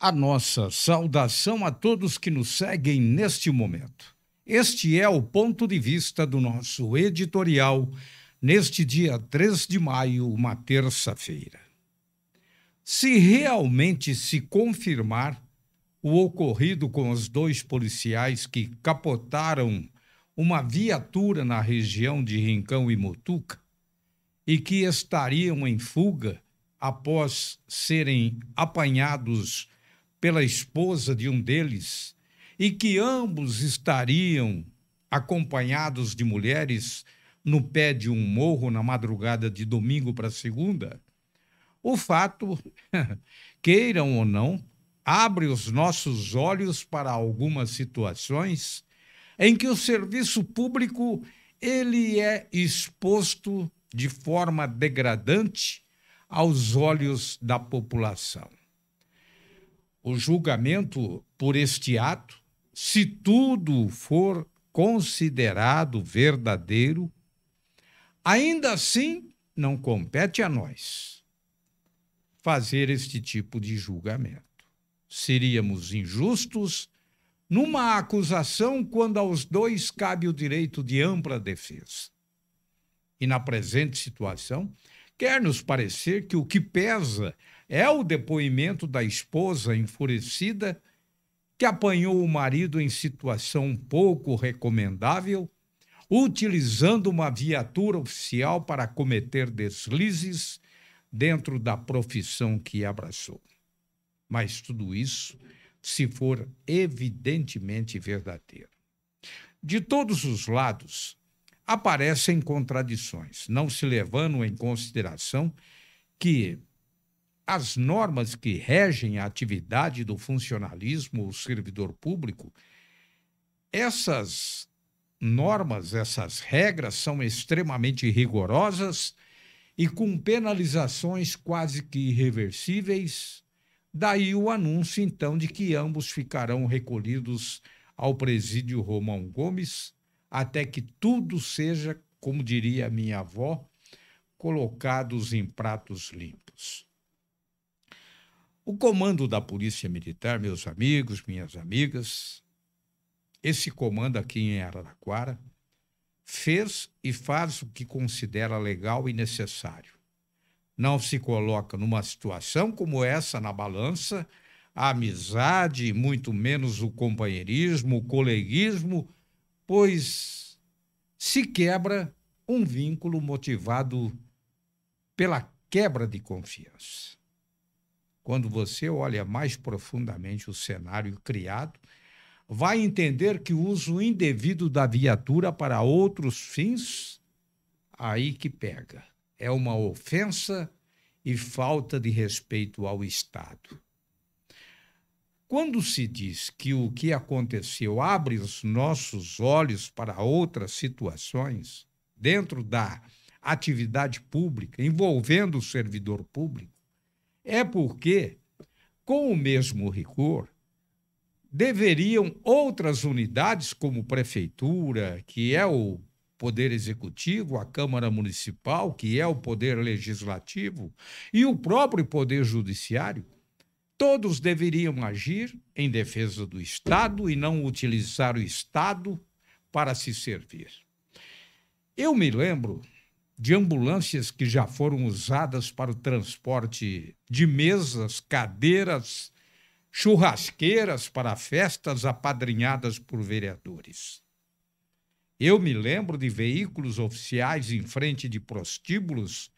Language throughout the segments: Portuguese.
a nossa saudação a todos que nos seguem neste momento. Este é o ponto de vista do nosso editorial neste dia 3 de maio, uma terça-feira. Se realmente se confirmar o ocorrido com os dois policiais que capotaram uma viatura na região de Rincão e Motuca e que estariam em fuga após serem apanhados pela esposa de um deles e que ambos estariam acompanhados de mulheres no pé de um morro na madrugada de domingo para segunda, o fato, queiram ou não, abre os nossos olhos para algumas situações em que o serviço público ele é exposto de forma degradante aos olhos da população o julgamento por este ato, se tudo for considerado verdadeiro, ainda assim não compete a nós fazer este tipo de julgamento. Seríamos injustos numa acusação quando aos dois cabe o direito de ampla defesa. E na presente situação, quer nos parecer que o que pesa é o depoimento da esposa enfurecida que apanhou o marido em situação pouco recomendável, utilizando uma viatura oficial para cometer deslizes dentro da profissão que abraçou. Mas tudo isso se for evidentemente verdadeiro. De todos os lados, aparecem contradições, não se levando em consideração que as normas que regem a atividade do funcionalismo o servidor público, essas normas, essas regras são extremamente rigorosas e com penalizações quase que irreversíveis. Daí o anúncio, então, de que ambos ficarão recolhidos ao presídio Romão Gomes até que tudo seja, como diria minha avó, colocados em pratos limpos. O comando da Polícia Militar, meus amigos, minhas amigas, esse comando aqui em Araraquara fez e faz o que considera legal e necessário. Não se coloca numa situação como essa na balança a amizade, muito menos o companheirismo, o coleguismo, pois se quebra um vínculo motivado pela quebra de confiança quando você olha mais profundamente o cenário criado, vai entender que o uso indevido da viatura para outros fins, aí que pega. É uma ofensa e falta de respeito ao Estado. Quando se diz que o que aconteceu abre os nossos olhos para outras situações, dentro da atividade pública, envolvendo o servidor público, é porque, com o mesmo rigor, deveriam outras unidades, como prefeitura, que é o poder executivo, a Câmara Municipal, que é o poder legislativo, e o próprio poder judiciário, todos deveriam agir em defesa do Estado e não utilizar o Estado para se servir. Eu me lembro de ambulâncias que já foram usadas para o transporte de mesas, cadeiras, churrasqueiras para festas apadrinhadas por vereadores. Eu me lembro de veículos oficiais em frente de prostíbulos,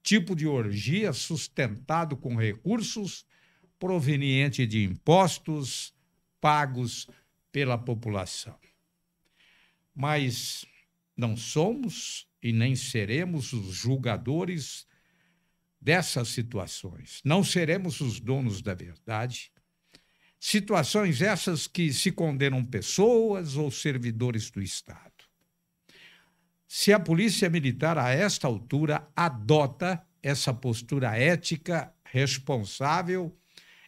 tipo de orgia sustentado com recursos provenientes de impostos pagos pela população. Mas não somos e nem seremos os julgadores dessas situações. Não seremos os donos da verdade. Situações essas que se condenam pessoas ou servidores do Estado. Se a polícia militar, a esta altura, adota essa postura ética responsável,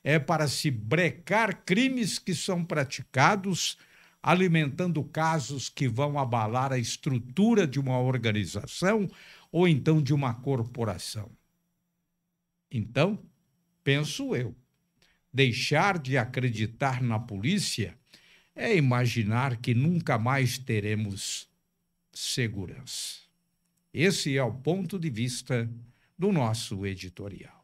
é para se brecar crimes que são praticados alimentando casos que vão abalar a estrutura de uma organização ou então de uma corporação. Então, penso eu, deixar de acreditar na polícia é imaginar que nunca mais teremos segurança. Esse é o ponto de vista do nosso editorial.